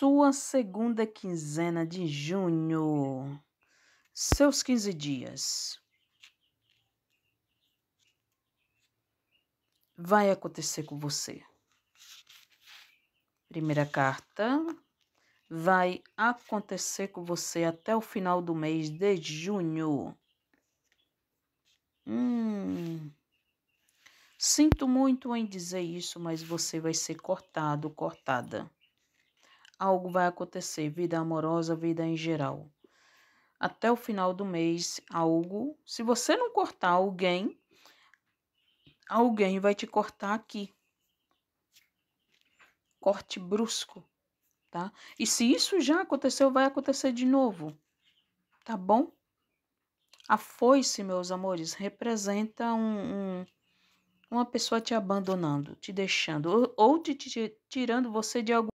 sua segunda quinzena de junho, seus 15 dias. Vai acontecer com você. Primeira carta. Vai acontecer com você até o final do mês de junho. Hum. Sinto muito em dizer isso, mas você vai ser cortado, cortada algo vai acontecer, vida amorosa, vida em geral. Até o final do mês, algo, se você não cortar alguém, alguém vai te cortar aqui. Corte brusco, tá? E se isso já aconteceu, vai acontecer de novo. Tá bom? A foice, meus amores, representa um, um uma pessoa te abandonando, te deixando ou, ou te, te tirando você de algum